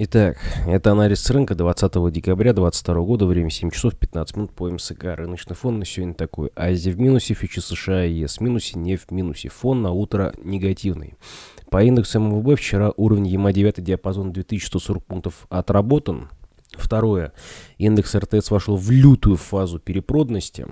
Итак, это анализ рынка 20 декабря 2022 года, время 7 часов 15 минут по МСК. Рыночный фон на сегодня такой. Азия в минусе, фичи США и ЕС в минусе, не в минусе. Фон на утро негативный. По индексу МВБ вчера уровень ЕМА-9 диапазон 2140 пунктов отработан. Второе. Индекс РТС вошел в лютую фазу перепроданности.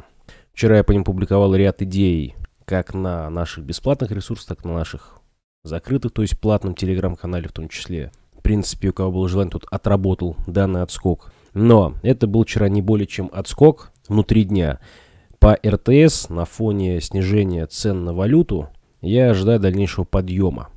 Вчера я по ним публиковал ряд идей, как на наших бесплатных ресурсах, так и на наших закрытых, то есть платном телеграм-канале в том числе принципе, у кого было желание, тот отработал данный отскок. Но это был вчера не более чем отскок внутри дня. По РТС на фоне снижения цен на валюту я ожидаю дальнейшего подъема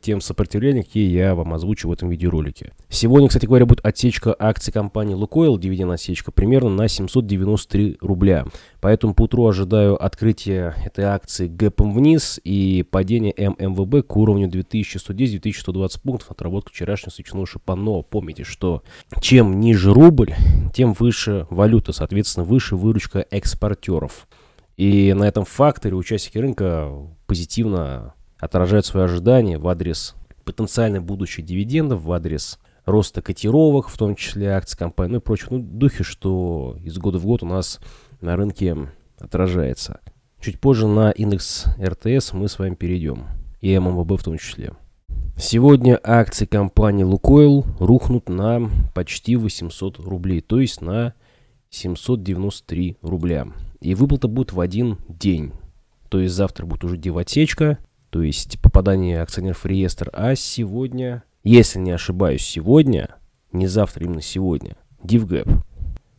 тем сопротивлениям, какие я вам озвучу в этом видеоролике. Сегодня, кстати говоря, будет отсечка акций компании Лукойл, дивидендная отсечка, примерно на 793 рубля. Поэтому по утру ожидаю открытия этой акции гэпом вниз и падение ММВБ к уровню 2110-2120 пунктов, отработка вчерашнего свечного шипано. Помните, что чем ниже рубль, тем выше валюта, соответственно, выше выручка экспортеров. И на этом факторе участники рынка позитивно отражают свои ожидания в адрес потенциально будущих дивидендов, в адрес роста котировок, в том числе акций компании, ну и прочих. Ну, духе, что из года в год у нас на рынке отражается. Чуть позже на индекс РТС мы с вами перейдем. И ММВБ в том числе. Сегодня акции компании Лукойл рухнут на почти 800 рублей, то есть на 793 рубля. И выплата будет в один день. То есть завтра будет уже девотечка, то есть попадание акционеров в реестр. А сегодня, если не ошибаюсь, сегодня, не завтра, именно сегодня, DivGap.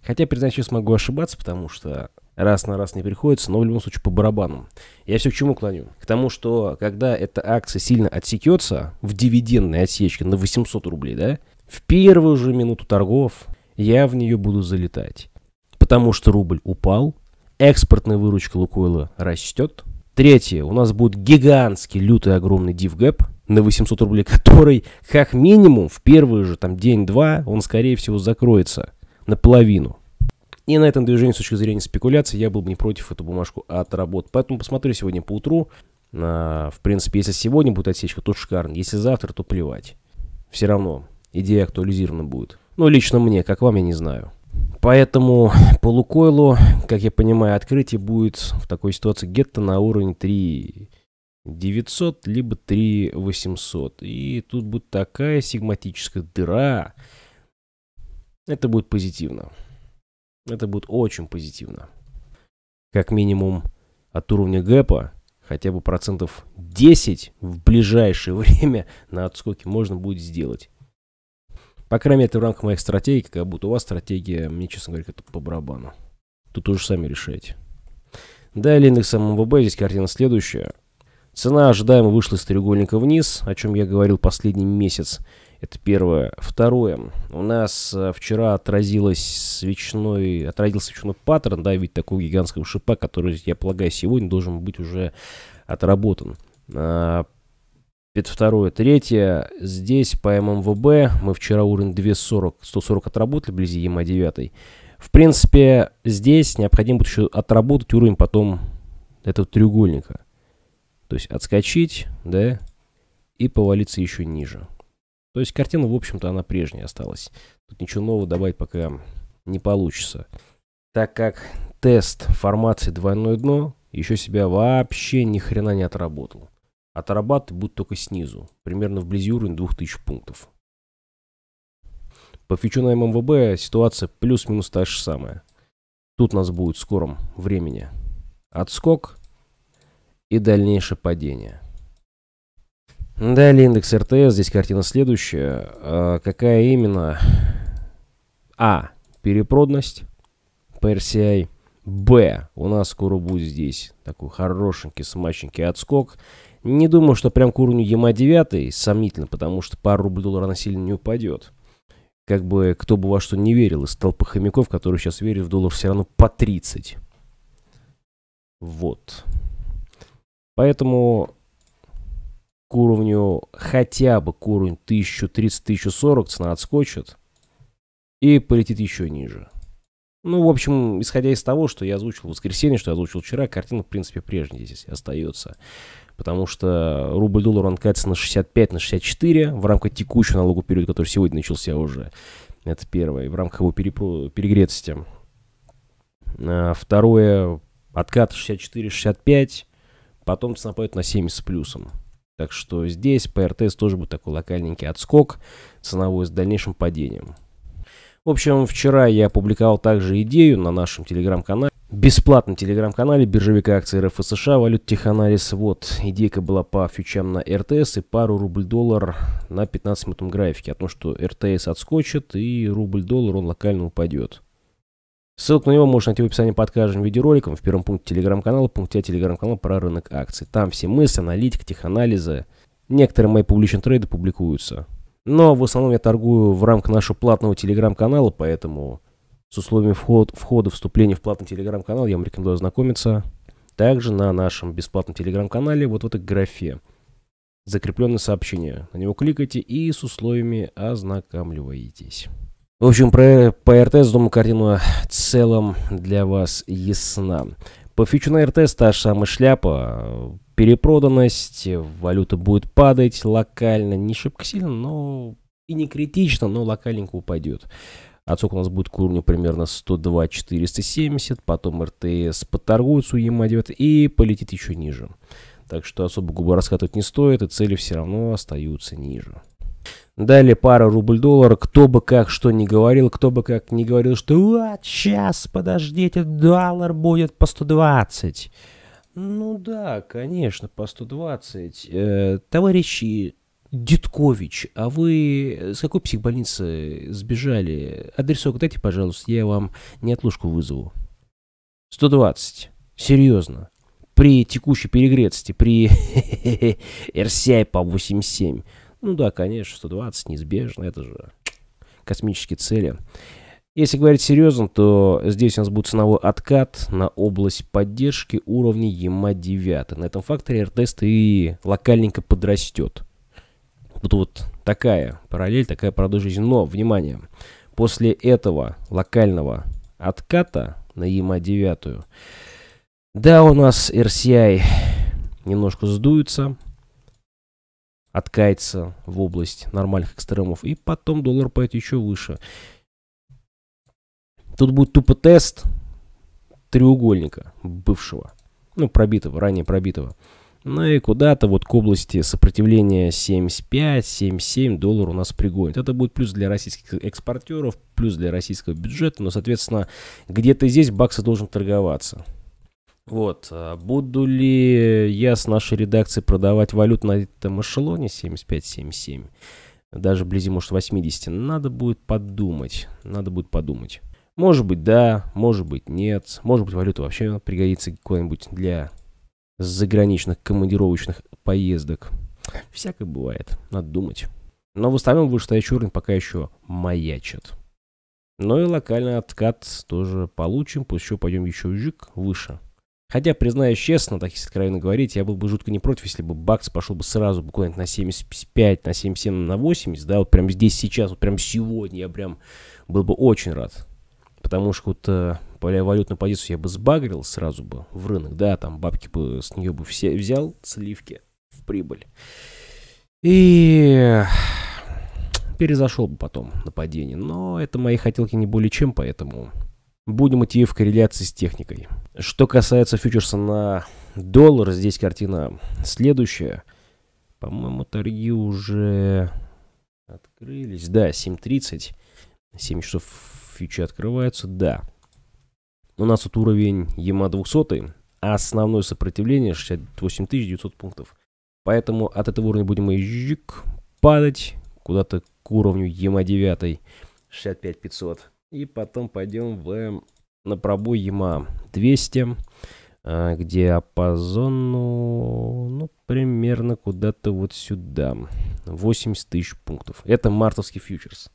Хотя, признаюсь, честно, могу ошибаться, потому что раз на раз не приходится, но в любом случае по барабану. Я все к чему клоню? К тому, что когда эта акция сильно отсекется в дивидендной отсечке на 800 рублей, да, в первую же минуту торгов я в нее буду залетать. Потому что рубль упал, экспортная выручка Лукойла растет, Третье. У нас будет гигантский, лютый, огромный дивгэп на 800 рублей, который, как минимум, в первый же там день-два он, скорее всего, закроется наполовину. И на этом движении с точки зрения спекуляции я был бы не против эту бумажку отработать. Поэтому посмотрю сегодня по утру. А, в принципе, если сегодня будет отсечка, то шикарно. Если завтра, то плевать. Все равно идея актуализирована будет. Но ну, лично мне, как вам, я не знаю. Поэтому по как я понимаю, открытие будет в такой ситуации где-то на уровень 3 900, либо 3 800. И тут будет такая сигматическая дыра. Это будет позитивно. Это будет очень позитивно. Как минимум от уровня гэпа хотя бы процентов 10 в ближайшее время на отскоке можно будет сделать. По крайней мере, это в рамках моих стратегий, как будто у вас стратегия, мне, честно говоря, это по барабану. Тут уже сами решаете. Далее индексом МВБ, здесь картина следующая. Цена ожидаемо вышла из треугольника вниз, о чем я говорил последний месяц. Это первое. Второе. У нас э, вчера отразилось свечной, отразился свечной паттерн, да, ведь такого гигантского шипа, который, я полагаю, сегодня должен быть уже отработан. А, 52 3 здесь по ММВБ мы вчера уровень 240, 140 отработали вблизи ЕМА 9. В принципе, здесь необходимо будет еще отработать уровень потом этого треугольника. То есть отскочить, да, и повалиться еще ниже. То есть картина, в общем-то, она прежняя осталась. Тут ничего нового добавить пока не получится. Так как тест формации двойное дно еще себя вообще ни хрена не отработал а тарабаты будут только снизу, примерно вблизи уровня 2000 пунктов. По фичу МВБ ситуация плюс-минус та же самая. Тут нас будет в скором времени отскок и дальнейшее падение. Далее индекс РТС. Здесь картина следующая. А, какая именно? А. Перепродность по RCI. А Б. У нас скоро будет здесь такой хорошенький, смаченький отскок. Не думаю, что прям к уровню ЕМА 9 сомнительно, потому что пару рублей доллара она сильно не упадет. Как бы кто бы во что не верил, из толпы хомяков, которые сейчас верят в доллар, все равно по 30. Вот. Поэтому к уровню, хотя бы к уровню 1030-1040 цена отскочит и полетит еще ниже. Ну, в общем, исходя из того, что я озвучил в воскресенье, что я озвучил вчера, картина, в принципе, прежняя здесь остается. Потому что рубль-доллар, он катится на 65, на 64 в рамках текущего налогового периода, который сегодня начался уже. Это первое. И в рамках его перепро... перегретости. А второе, откат 64-65, потом цена пойдет на 70 с плюсом. Так что здесь по РТС тоже будет такой локальненький отскок ценовой с дальнейшим падением. В общем, вчера я опубликовал также идею на нашем телеграм-канале, бесплатно. телеграм-канале биржевика акций РФ США, валют теханализ. Вот, идейка была по фьючам на РТС и пару рубль-доллар на 15-минутном графике о том, что РТС отскочит и рубль-доллар он локально упадет. Ссылку на него можно найти в описании под каждым видеороликом в первом пункте телеграм-канала, пункте «А» телеграм-канала про рынок акций. Там все мысли, аналитика, теханализы. Некоторые мои публичные трейды публикуются. Но ну, а в основном я торгую в рамках нашего платного телеграм-канала, поэтому с условиями вход, входа, вступления в платный телеграм-канал я вам рекомендую ознакомиться. Также на нашем бесплатном телеграм-канале вот в этой графе закрепленное сообщение. На него кликайте и с условиями ознакомливаетесь. В общем, про ПРТС, думаю, картина в целом для вас ясна. По фичу на РТС та же самая шляпа перепроданность, валюта будет падать локально, не шибко сильно, но и не критично, но локальненько упадет. Отсок у нас будет к уровню примерно 102 470, потом РТС поторгуется у Е9 и полетит еще ниже. Так что особо губы раскатывать не стоит, и цели все равно остаются ниже. Далее пара рубль-доллар. Кто бы как что не говорил, кто бы как не говорил, что вот сейчас, подождите, доллар будет по 120. Ну да, конечно, по 120. Э, товарищи Диткович, а вы с какой психбольницы сбежали? Адресок дайте, пожалуйста, я вам не отложку вызову. 120. Серьезно. При текущей перегретости, при RCI по 8.7. Ну да, конечно, 120, неизбежно, это же космические цели. Если говорить серьезно, то здесь у нас будет ценовой откат на область поддержки уровня EMA 9. На этом факторе РТСТ и локальненько подрастет. Вот, вот такая параллель, такая продолжительность. Но, внимание, после этого локального отката на EMA 9, да, у нас RCI немножко сдуется, откается в область нормальных экстремов, и потом доллар пойдет еще выше. Тут будет тупо тест треугольника бывшего, ну, пробитого, ранее пробитого. Ну и куда-то вот к области сопротивления 75-77 долларов у нас пригонит. Это будет плюс для российских экспортеров, плюс для российского бюджета, но, соответственно, где-то здесь баксы должен торговаться. Вот, а буду ли я с нашей редакцией продавать валют на этом эшелоне 75-77, даже вблизи, может, 80, надо будет подумать, надо будет подумать. Может быть, да, может быть, нет. Может быть, валюта вообще пригодится куда-нибудь для заграничных командировочных поездок. Всякое бывает, надо думать. Но в остальном вышестоящий уровень пока еще маячит. Но ну и локальный откат тоже получим, пусть еще пойдем еще жик выше. Хотя, признаюсь честно, так если откровенно говорить, я был бы жутко не против, если бы бакс пошел бы сразу буквально на 75, на 77, на 80, да, вот прям здесь сейчас, вот прям сегодня я прям был бы очень рад. Потому что вот э, поля валютную позицию я бы сбагрил сразу бы в рынок, да, там бабки бы с нее бы все взял, сливки в прибыль. И перезашел бы потом на падение. Но это мои хотелки не более чем, поэтому будем идти в корреляции с техникой. Что касается фьючерса на доллар, здесь картина следующая. По-моему, торги уже открылись. Да, 7.30, 7 часов фьючи открываются, да. У нас тут уровень EMA 200, а основное сопротивление 68 900 пунктов. Поэтому от этого уровня будем мы падать куда-то к уровню EMA 9, 65 500. И потом пойдем в, на пробой EMA 200 а, где апозон, ну, ну, примерно куда-то вот сюда. 80 тысяч пунктов. Это мартовский фьючерс.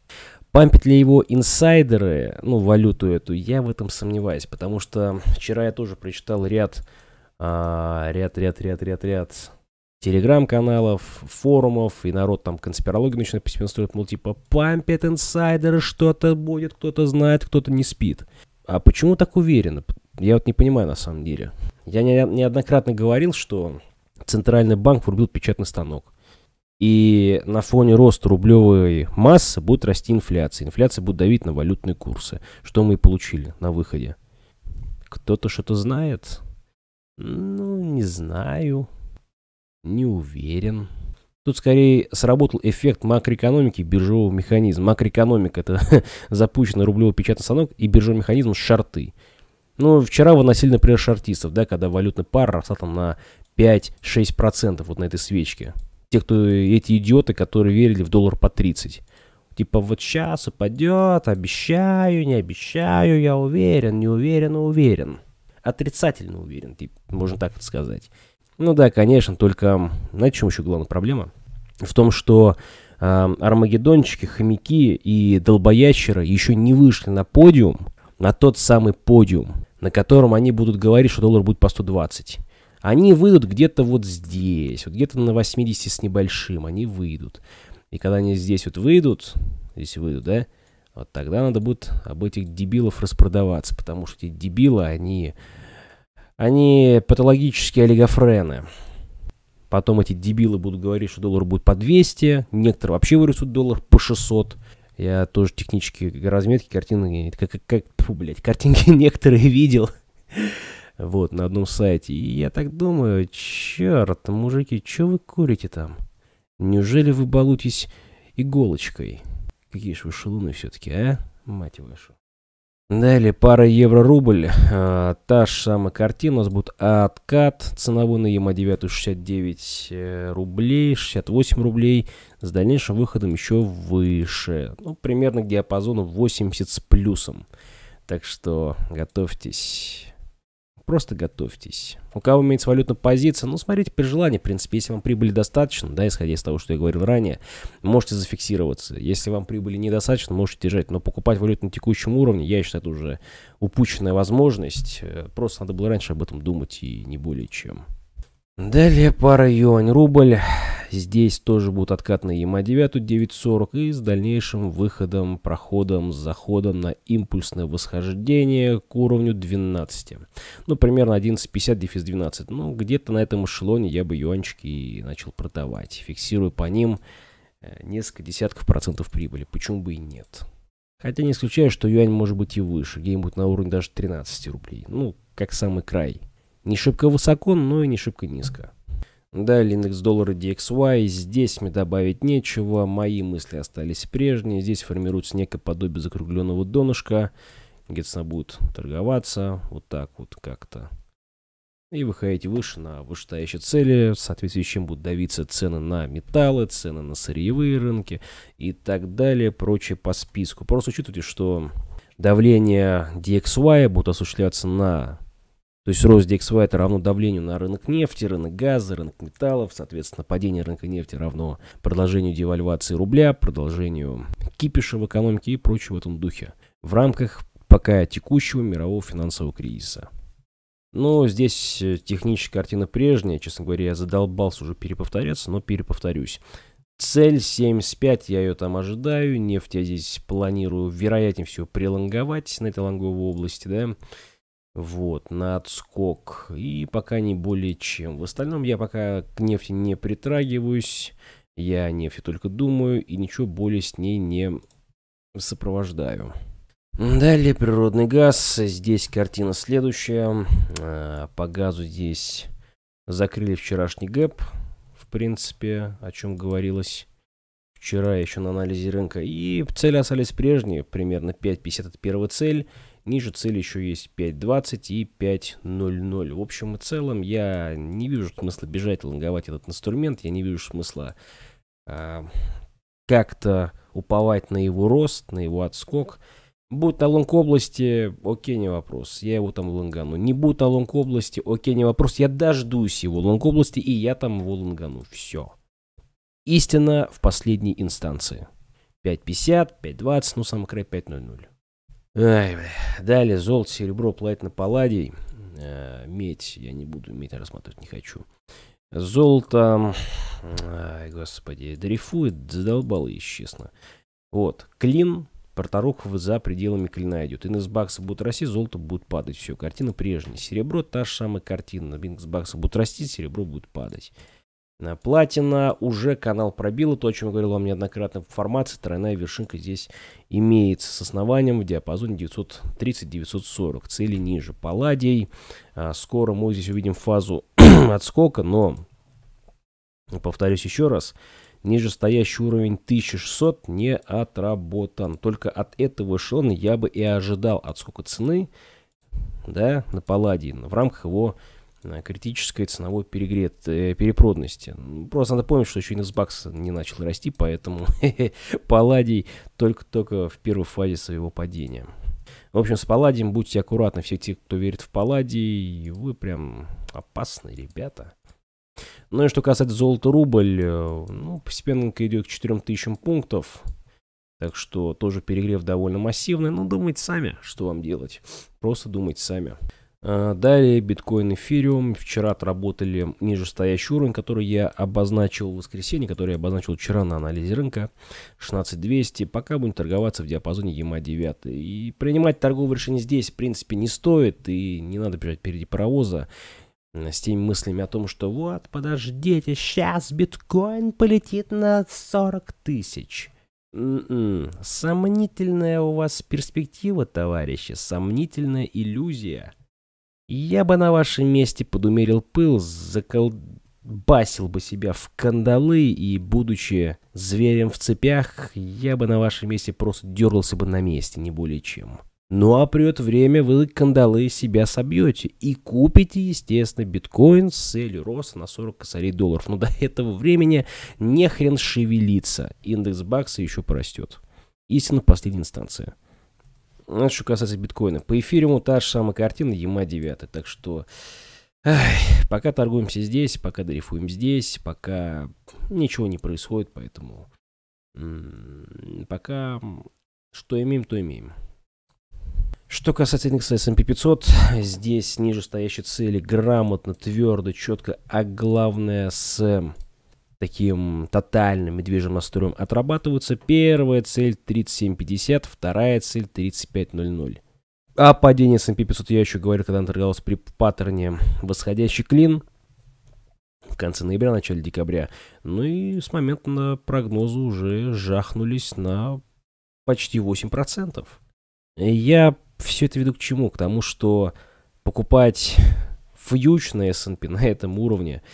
Пампят ли его инсайдеры, ну, валюту эту, я в этом сомневаюсь, потому что вчера я тоже прочитал ряд, а, ряд, ряд, ряд, ряд, ряд телеграм-каналов, форумов, и народ там конспирологи начинает постепенно строить, мол, типа, пампят инсайдеры, что-то будет, кто-то знает, кто-то не спит. А почему так уверенно? Я вот не понимаю на самом деле. Я не, неоднократно говорил, что Центральный банк врубил печатный станок. И на фоне роста рублевой массы будет расти инфляция. Инфляция будет давить на валютные курсы. Что мы и получили на выходе. Кто-то что-то знает? Ну, не знаю. Не уверен. Тут скорее сработал эффект макроэкономики биржевого механизма. Макроэкономика – это запущенный рублевый печатный станок и биржевый механизм – шарты. Ну, вчера выносили, например, шартистов, да, когда валютный пар росла там на 5-6% вот на этой свечке те, кто эти идиоты, которые верили в доллар по 30. Типа вот сейчас упадет, обещаю, не обещаю, я уверен, не уверен, уверен. Отрицательно уверен, типа, можно так это сказать. Ну да, конечно, только, знаете, в чем еще главная проблема? В том, что э, армагеддончики, хомяки и долбоящеры еще не вышли на подиум, на тот самый подиум, на котором они будут говорить, что доллар будет по 120. Они выйдут где-то вот здесь, вот где-то на 80 с небольшим, они выйдут. И когда они здесь вот выйдут, здесь выйдут, да, вот тогда надо будет об этих дебилов распродаваться, потому что эти дебилы, они, они патологические олигофрены. Потом эти дебилы будут говорить, что доллар будет по 200, некоторые вообще вырастут доллар по 600. Я тоже технические разметки, картинки, как, как, фу, блядь, картинки некоторые видел вот, на одном сайте. И я так думаю, черт, мужики, что вы курите там? Неужели вы балуетесь иголочкой? Какие же вы шелуны все-таки, а? Мать вашу. Далее пара евро-рубль. А, та же самая картина. У нас будет откат ценовой на ЕМА-9 69 рублей, 68 рублей. С дальнейшим выходом еще выше. Ну, примерно к диапазону 80 с плюсом. Так что готовьтесь. Просто готовьтесь. У кого имеется валютная позиция, ну, смотрите при желании, в принципе, если вам прибыли достаточно, да, исходя из того, что я говорил ранее, можете зафиксироваться. Если вам прибыли недостаточно, можете держать, но покупать валюту на текущем уровне, я считаю, это уже упущенная возможность. Э, просто надо было раньше об этом думать и не более чем. Далее пара юань-рубль. Здесь тоже будут на ема 9 9.40 и с дальнейшим выходом, проходом, заходом на импульсное восхождение к уровню 12. Ну, примерно 11.50, дефис 12. Ну, где-то на этом эшелоне я бы юанчики и начал продавать. Фиксирую по ним э, несколько десятков процентов прибыли. Почему бы и нет? Хотя не исключаю, что юань может быть и выше, где-нибудь на уровне даже 13 рублей. Ну, как самый край. Не шибко высоко, но и не шибко низко. Далее индекс доллара DXY, здесь мне добавить нечего, мои мысли остались прежние, здесь формируется некое подобие закругленного донышка, где цена будет торговаться, вот так вот как-то. И выходить выше на вышестоящие цели, в соответствии чем будут давиться цены на металлы, цены на сырьевые рынки и так далее, прочее по списку. Просто учитывайте, что давление DXY будет осуществляться на то есть рост DXY это равно давлению на рынок нефти, рынок газа, рынок металлов. Соответственно, падение рынка нефти равно продолжению девальвации рубля, продолжению кипиша в экономике и прочего в этом духе. В рамках пока текущего мирового финансового кризиса. Но здесь э, техническая картина прежняя. Честно говоря, я задолбался уже переповторяться, но переповторюсь. Цель 75, я ее там ожидаю. Нефть я здесь планирую, вероятнее всего, прелонговать на этой лонговой области, да вот, на отскок. И пока не более чем. В остальном я пока к нефти не притрагиваюсь. Я о нефти только думаю и ничего более с ней не сопровождаю. Далее природный газ. Здесь картина следующая. А, по газу здесь закрыли вчерашний гэп. В принципе, о чем говорилось вчера еще на анализе рынка. И цели остались прежние. Примерно 5.50 это первая цель. Ниже цели еще есть 5.20 и 5.00. В общем и целом я не вижу смысла бежать лонговать этот инструмент. Я не вижу смысла э, как-то уповать на его рост, на его отскок. Будет на лонг области, окей, не вопрос. Я его там лонгану. Не будет на лонг области, окей, не вопрос. Я дождусь его лонг области, и я там его лонгану. Все. Истина в последней инстанции. 5.50, 5.20, ну, самый край 5.00. Ай, Далее золото, серебро, платина, палладий. Э, медь я не буду, медь рассматривать не хочу. Золото, ай, господи, дрейфует, задолбало, если честно. Вот, клин, Порторухов за пределами клина идет. Индекс Индексбаксы будет расти, золото будет падать. Все, картина прежняя. Серебро та же самая картина. Индекс Индексбаксы будет расти, серебро будет падать. Э, Платина уже канал пробил, то, о чем я говорил вам неоднократно в формации, тройная вершинка здесь имеется с основанием в диапазоне 930-940, цели ниже Палладий. Э, скоро мы здесь увидим фазу отскока, но, повторюсь еще раз, нижестоящий уровень 1600 не отработан. Только от этого эшелона я бы и ожидал отскока цены да, на Палладий в рамках его критической ценовой перегрет, э, перепродности ну, Просто надо помнить, что еще Индексбакс не начал расти, поэтому Палладий только-только в первой фазе своего падения. В общем, с Палладием будьте аккуратны. Все те, кто верит в Палладий, вы прям опасные ребята. Ну и что касается золота рубль, э, ну, постепенно идет к 4000 пунктов. Так что тоже перегрев довольно массивный. Ну, думайте сами, что вам делать. Просто думайте сами. Э, далее биткоин, эфириум. Вчера отработали нижестоящий уровень, который я обозначил в воскресенье, который я обозначил вчера на анализе рынка. 16200. Пока будем торговаться в диапазоне ЕМА 9. И принимать торговые решения здесь, в принципе, не стоит. И не надо бежать впереди паровоза э, с теми мыслями о том, что вот, подождите, сейчас биткоин полетит на 40 тысяч. М-м, сомнительная у вас перспектива, товарищи, сомнительная иллюзия. Я бы на вашем месте подумерил пыл, заколбасил бы себя в кандалы и, будучи зверем в цепях, я бы на вашем месте просто дергался бы на месте, не более чем. Ну а придет время, вы кандалы себя собьете и купите, естественно, биткоин с целью роста на 40 косарей долларов. Но до этого времени не хрен шевелиться. Индекс бакса еще порастет. Истина последней инстанции. Ну, это что касается биткоина. По эфириуму та же самая картина, ема 9. Так что эх, пока торгуемся здесь, пока дрейфуем здесь, пока ничего не происходит, поэтому пока что имеем, то имеем. Что касается индекса S&P 500, здесь ниже стоящие цели грамотно, твердо, четко, а главное с таким тотальным медвежьим настроем отрабатываются. Первая цель 37.50, вторая цель 35.00. А падение S&P 500 я еще говорил, когда он торговался при паттерне восходящий клин в конце ноября, начале декабря. Ну и с момента на уже жахнулись на почти 8%. Я все это веду к чему? К тому, что покупать фьюч на S&P на этом уровне –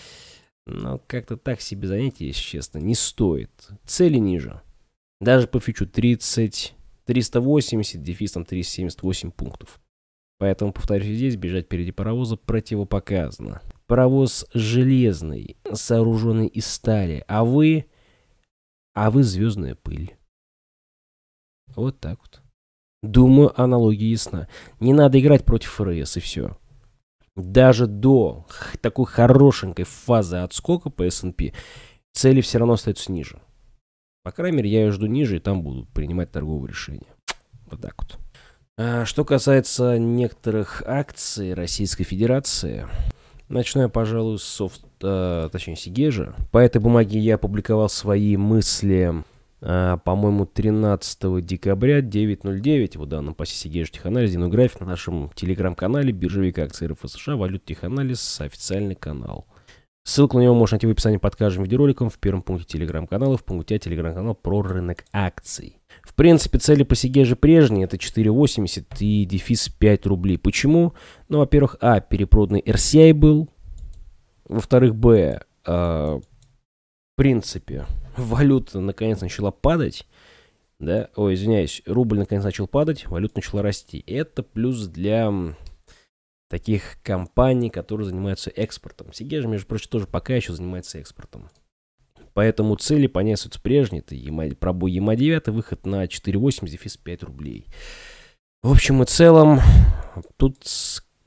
но как-то так себе занятие, если честно, не стоит. Цели ниже. Даже по фичу 30, 380, дефисом 378 пунктов. Поэтому, повторюсь здесь, бежать впереди паровоза противопоказано. Паровоз железный, сооруженный из стали, а вы... А вы звездная пыль. Вот так вот. Думаю, аналогия ясна. Не надо играть против ФРС и все даже до такой хорошенькой фазы отскока по S&P цели все равно остаются ниже. По крайней мере, я ее жду ниже, и там буду принимать торговые решения. Вот так вот. А, что касается некоторых акций Российской Федерации, начну я, пожалуй, с софт, а, точнее, Сигежа. По этой бумаге я опубликовал свои мысли а, по-моему, 13 декабря 9.09 в данном посете геотеханализе, но график на нашем телеграм-канале «Биржевик акции РФ США. Валют теханализ. Официальный канал». Ссылку на него можно найти в описании под каждым видеороликом, в первом пункте телеграм-канала, в пункте а телеграм-канал про рынок акций. В принципе, цели по Сиге же прежние, это 4.80 и дефис 5 рублей. Почему? Ну, во-первых, а, перепроданный RCI был, во-вторых, б, э, принципе, валюта наконец начала падать, да, ой, извиняюсь, рубль наконец начал падать, валюта начала расти. Это плюс для таких компаний, которые занимаются экспортом. же, между прочим, тоже пока еще занимается экспортом. Поэтому цели по ней прежние. Это EMA, пробой EMA 9, выход на 4,8, дефис 5 рублей. В общем и целом, тут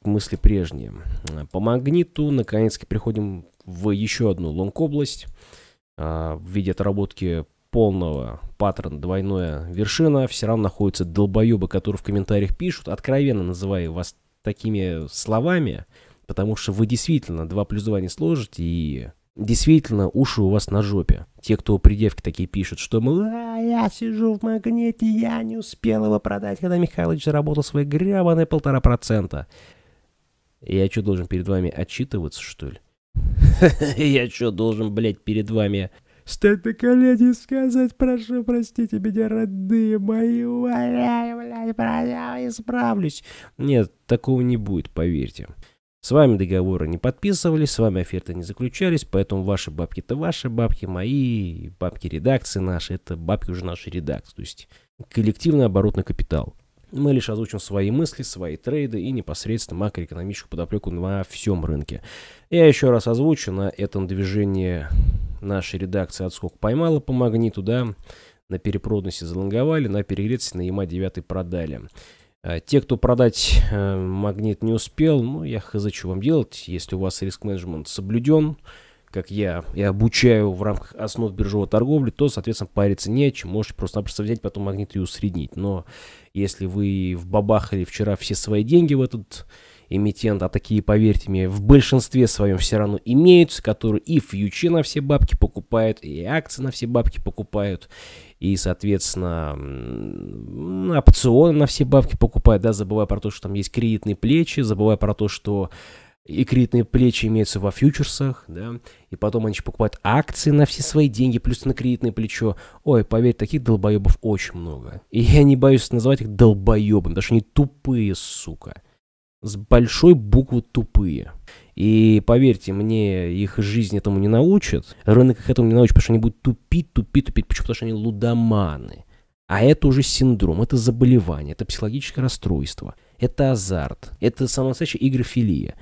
мысли прежние. По магниту, наконец то приходим в еще одну лонг-область – а, в виде отработки полного паттерна двойное вершина, все равно находятся долбоебы, которые в комментариях пишут, откровенно называя вас такими словами, потому что вы действительно 2 плюс 2 не сложите и действительно уши у вас на жопе. Те, кто придевки такие пишут, что мы, а, я сижу в магните, я не успел его продать, когда Михайлович заработал свои гребаные полтора процента. Я что, должен перед вами отчитываться, что ли? Я что, должен, блядь, перед вами стать на колени и сказать, прошу, простите меня, родные мои, умоляю, блядь, прошу, исправлюсь. Нет, такого не будет, поверьте. С вами договоры не подписывались, с вами оферты не заключались, поэтому ваши бабки это ваши, бабки мои, бабки редакции наши, это бабки уже нашей редакции, то есть коллективный оборотный капитал. Мы лишь озвучим свои мысли, свои трейды и непосредственно макроэкономическую подоплеку на всем рынке. Я еще раз озвучу, на этом движении наша редакция отскок поймала по магниту, да, на перепроданности залонговали, на перегреться на Яма 9 продали. А, те, кто продать э, магнит не успел, ну, я хз, что вам делать, если у вас риск-менеджмент соблюден, как я и обучаю в рамках основ биржевой торговли, то, соответственно, париться не о чем. Можете просто-напросто взять потом магнит и усреднить. Но если вы в бабахали вчера все свои деньги в этот эмитент, а такие, поверьте мне, в большинстве своем все равно имеются, которые и фьючи на все бабки покупают, и акции на все бабки покупают, и, соответственно, опционы на все бабки покупают, да, забывая про то, что там есть кредитные плечи, забывая про то, что и кредитные плечи имеются во фьючерсах, да, и потом они покупают акции на все свои деньги, плюс на кредитное плечо. Ой, поверь, таких долбоебов очень много. И я не боюсь называть их долбоебом, даже они тупые, сука с большой буквы тупые. И поверьте мне, их жизнь этому не научит. Рынок их этому не научит, потому что они будут тупить, тупить, тупить. Почему? Потому что они лудоманы. А это уже синдром, это заболевание, это психологическое расстройство, это азарт, это самая настоящая игрофилия.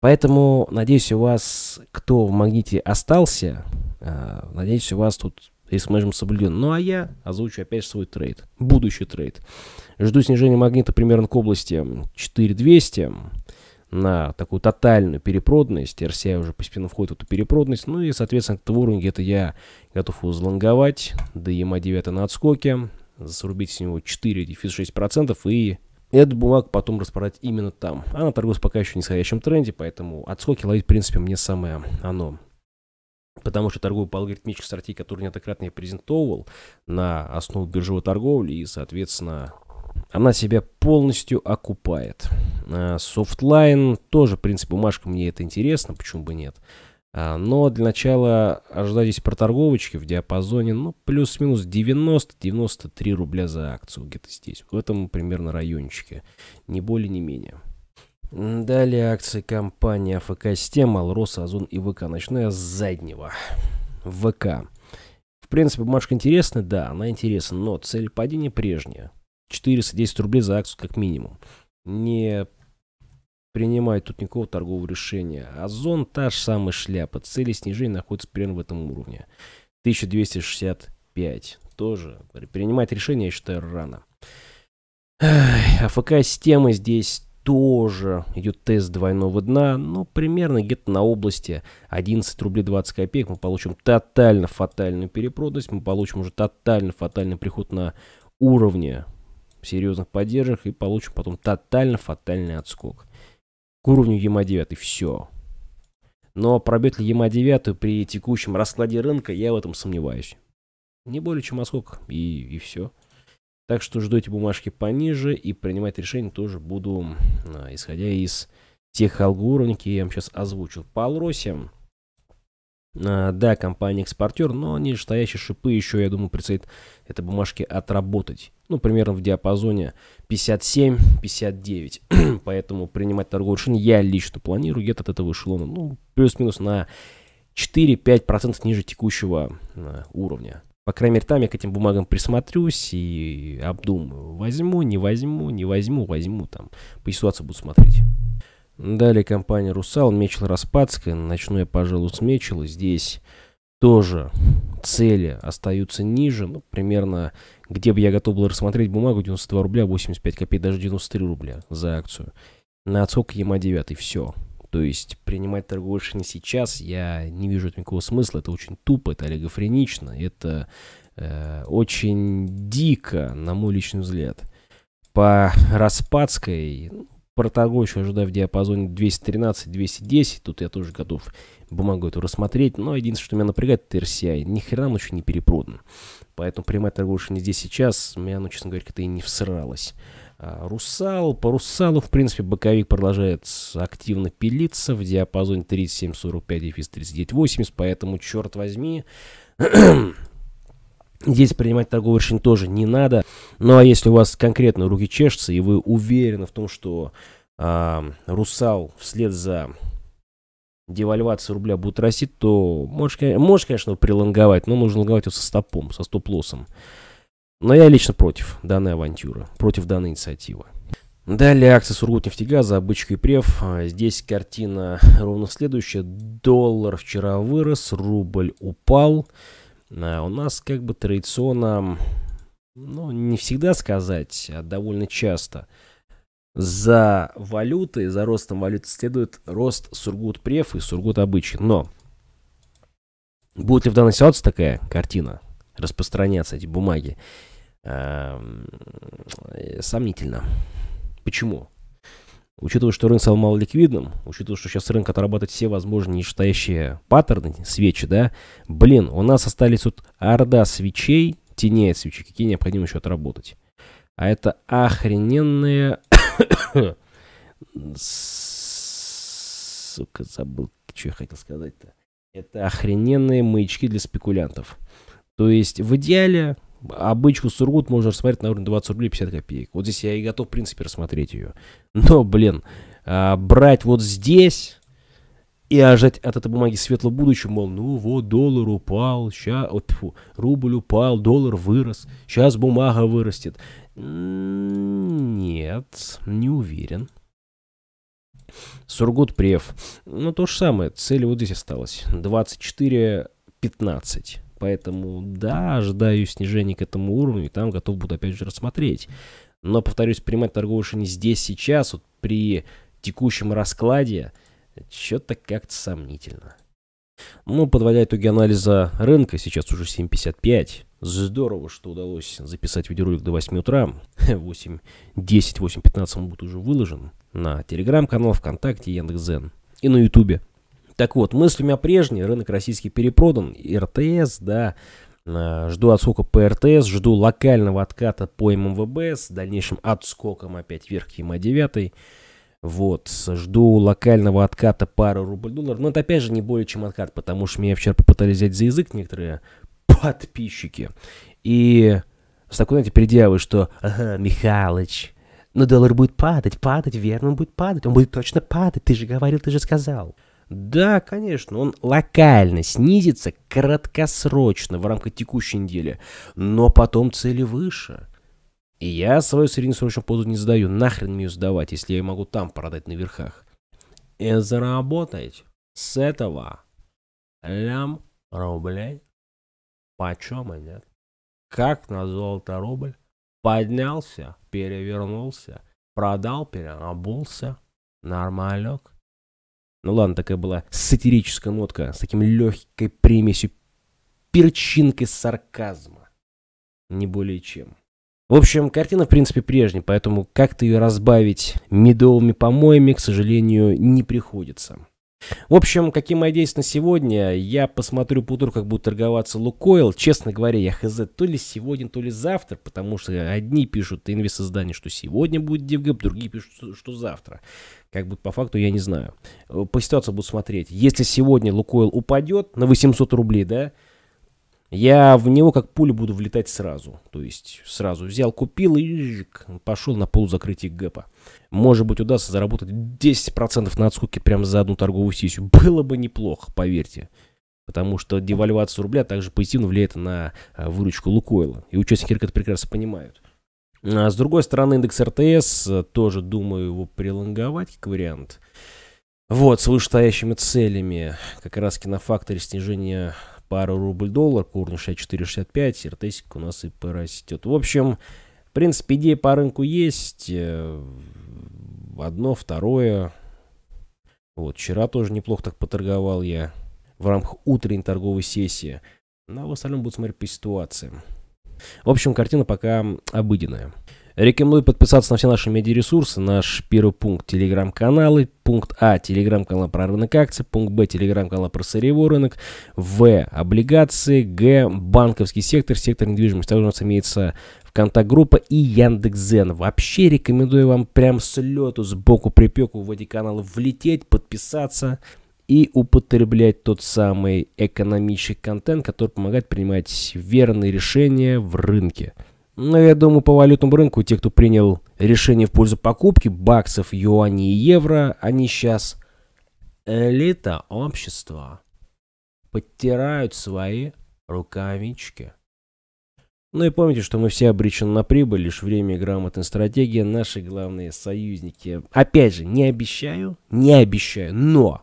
Поэтому, надеюсь, у вас, кто в магните остался, а, надеюсь, у вас тут если менеджмент соблюден. Ну а я озвучу опять свой трейд, будущий трейд. Жду снижения магнита примерно к области 4200 на такую тотальную перепроданность. RCI уже постепенно входит в эту перепроданность. Ну и, соответственно, этот уровень где-то я готов его злонговать. Да ема 9 на отскоке. срубить с него 4, дефис 6% процентов и эту бумагу потом распродать именно там. Она а торгуется пока еще в нисходящем тренде, поэтому отскоки ловить, в принципе, мне самое оно потому что торгую по алгоритмической стратегии, которую неоднократно я презентовал на основу биржевой торговли, и, соответственно, она себя полностью окупает. А, Софтлайн тоже, в принципе, бумажка мне это интересно, почему бы нет. А, но для начала ожидайтесь проторговочки в диапазоне, ну, плюс-минус 90-93 рубля за акцию, где-то здесь, в этом примерно райончике, не более, не менее. Далее акции компании АФК «Система», «Алрос», «Озон» и «ВК». Начну я с заднего. «ВК». В принципе, бумажка интересная, да, она интересна, но цель падения прежняя. 410 рублей за акцию как минимум. Не принимает тут никакого торгового решения. Озон та же самая шляпа. Цели снижения находятся примерно в этом уровне. 1265. Тоже. Принимать решение, я считаю, рано. Ах, АФК-система здесь тоже идет тест двойного дна, но ну, примерно где-то на области 11 рублей 20 копеек мы получим тотально фатальную перепроданность, мы получим уже тотально фатальный приход на уровне серьезных поддержек и получим потом тотально фатальный отскок. К уровню ЕМА 9 все. Но пробьет ли ЕМА 9 при текущем раскладе рынка, я в этом сомневаюсь. Не более чем отскок и, и все. Так что жду эти бумажки пониже и принимать решение тоже буду, э, исходя из тех алгоритмов, которые я вам сейчас озвучил. По Алросе, э, да, компания-экспортер, но они стоящие шипы еще, я думаю, предстоит это бумажки отработать. Ну, примерно в диапазоне 57-59. Поэтому принимать торговое решение я лично планирую где-то от этого эшелона, ну, плюс-минус на 4-5% ниже текущего э, уровня. По крайней мере, там я к этим бумагам присмотрюсь и обдумаю. Возьму, не возьму, не возьму, возьму там. По ситуации буду смотреть. Далее компания «Русал», Мечел Распадская. Начну я, пожалуй, с Мечела. Здесь тоже цели остаются ниже. Ну, примерно, где бы я готов был рассмотреть бумагу, 92 рубля 85 копеек, даже 93 рубля за акцию. На отсок ЕМА-9 все. То есть принимать торговые решения сейчас я не вижу никакого смысла. Это очень тупо, это олигофренично, это э, очень дико, на мой личный взгляд. По Распадской, ну, про торговую еще ожидаю в диапазоне 213-210. Тут я тоже готов бумагу эту рассмотреть. Но единственное, что меня напрягает, это RCI. Ни хрена он еще не перепродан. Поэтому принимать торговля не здесь сейчас. Меня, ну, честно говоря, это и не всралось. Э, русал. По Русалу, в принципе, боковик продолжает активно пилиться в диапазоне 3745-3980, поэтому, черт возьми, Здесь принимать торговый решение тоже не надо. Ну а если у вас конкретно руки чешутся, и вы уверены в том, что э, русал вслед за девальвацией рубля будет расти, то можешь, можешь конечно, прилонговать, но нужно лонговать его со стопом, со стоп-лоссом. Но я лично против данной авантюры, против данной инициативы. Далее акция Сургутнефтегаза, обычка и прев. А, здесь картина ровно следующая. Доллар вчера вырос, рубль упал. А у нас как бы традиционно, ну не всегда сказать, а довольно часто за валютой, за ростом валюты следует рост Сургут прев и Сургут обычай. Но будет ли в данной ситуации такая картина распространяться, эти бумаги? Эм, э, сомнительно. Почему? Учитывая, что рынок стал малоликвидным, учитывая, что сейчас рынок отрабатывает все возможные нечитающие паттерны свечи, да, блин, у нас остались тут орда свечей, теней свечи, какие необходимо еще отработать. А это охрененные... Сука, забыл, что я хотел сказать-то. Это охрененные маячки для спекулянтов. То есть в идеале Обычку Сургут можно рассмотреть на уровне 20 рублей 50 копеек. Вот здесь я и готов, в принципе, рассмотреть ее. Но, блин, а, брать вот здесь и ожать от этой бумаги светло будущего, мол, ну вот доллар упал, ща, вот, фу, рубль упал, доллар вырос, сейчас бумага вырастет. Нет, не уверен. Сургут Прев. Ну, то же самое, цель вот здесь осталась. 24-15. Поэтому, да, ожидаю снижения к этому уровню, и там готов буду опять же рассмотреть. Но, повторюсь, принимать торговые решения здесь, сейчас, вот при текущем раскладе, что-то как-то сомнительно. Ну, подводя итоги анализа рынка, сейчас уже 7.55. Здорово, что удалось записать видеоролик до 8 утра. 8.10, 8.15 он будет уже выложен на телеграм-канал, ВКонтакте, Яндекс.Зен и на Ютубе. Так вот, мысль у меня прежняя, рынок российский перепродан, РТС, да, а, Жду отскока по РТС, жду локального отката по ММВБ с дальнейшим отскоком опять вверх ЕМА 9. Вот, жду локального отката пары рубль-доллар. Но это опять же не более чем откат, потому что меня вчера попытались взять за язык некоторые подписчики. И с такой, знаете, предъявой, что «Ага, Михалыч, но доллар будет падать, падать, верно, он будет падать, он будет точно падать, ты же говорил, ты же сказал». Да, конечно, он локально снизится краткосрочно в рамках текущей недели, но потом цели выше. И я свою среднесрочную позу не сдаю. нахрен мне ее сдавать, если я могу там продать на верхах. И заработать с этого лям рублей почем и нет. Как на золото рубль поднялся, перевернулся, продал, переобулся, нормалек. Ну ладно, такая была сатирическая нотка с таким легкой примесью перчинкой сарказма. Не более чем. В общем, картина, в принципе, прежняя, поэтому как-то ее разбавить медовыми помоями, к сожалению, не приходится. В общем, какие мои действия на сегодня? Я посмотрю по утру, как будет торговаться Лукойл. Честно говоря, я хз то ли сегодня, то ли завтра, потому что одни пишут инвестсоздание, что сегодня будет Дивгэп, другие пишут, что завтра. Как бы по факту я не знаю. По ситуации буду смотреть. Если сегодня Лукойл упадет на 800 рублей, да, я в него как пуля буду влетать сразу. То есть сразу взял, купил и пошел на полузакрытие гэпа. Может быть удастся заработать 10% на отскоке прямо за одну торговую сессию. Было бы неплохо, поверьте. Потому что девальвация рубля также позитивно влияет на а, выручку Лукойла. И участники рынка это прекрасно понимают. А с другой стороны, индекс РТС, э, тоже думаю его прилонговать как вариант. Вот, с вышестоящими целями, как раз на факторе снижения пару рубль-доллар к уровню 64-65, РТСик у нас и порастет. В общем, в принципе, идея по рынку есть. Э, одно, второе. Вот, вчера тоже неплохо так поторговал я в рамках утренней торговой сессии. Но в остальном буду смотреть по ситуации. В общем, картина пока обыденная. Рекомендую подписаться на все наши медиаресурсы. Наш первый пункт – телеграм-каналы. Пункт А – телеграм-канал про рынок акций. Пункт Б – телеграм-канал про сырьевой рынок. В – облигации. Г – банковский сектор, сектор недвижимости. Также у нас имеется ВКонтакт-группа и Яндекс.Зен. Вообще рекомендую вам прям с лету, сбоку припеку в эти каналы влететь, подписаться и употреблять тот самый экономический контент, который помогает принимать верные решения в рынке. Но я думаю, по валютному рынку те, кто принял решение в пользу покупки баксов, юаней и евро, они сейчас элита общества подтирают свои рукавички. Ну и помните, что мы все обречены на прибыль, лишь время и грамотная стратегия – наши главные союзники. Опять же, не обещаю, не обещаю, но,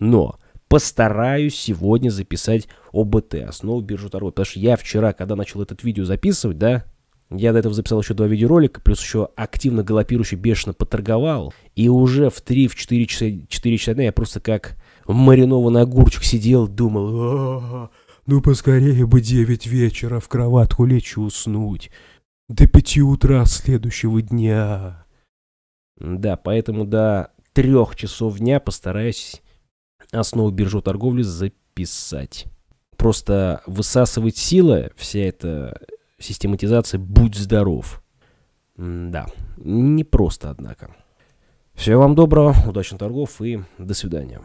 но постараюсь сегодня записать ОБТ, основу а биржу торговли. Потому что я вчера, когда начал этот видео записывать, да, я до этого записал еще два видеоролика, плюс еще активно галопирующий бешено поторговал. И уже в 3-4 часа, 4 часа дня я просто как маринованный огурчик сидел, думал, а -а -а, ну поскорее бы 9 вечера в кроватку лечь и уснуть. До 5 утра следующего дня. Да, поэтому до 3 часов дня постараюсь основу биржу торговли записать просто высасывать силы, вся эта систематизация «будь здоров». да не просто однако. все вам доброго, удачных торгов и до свидания.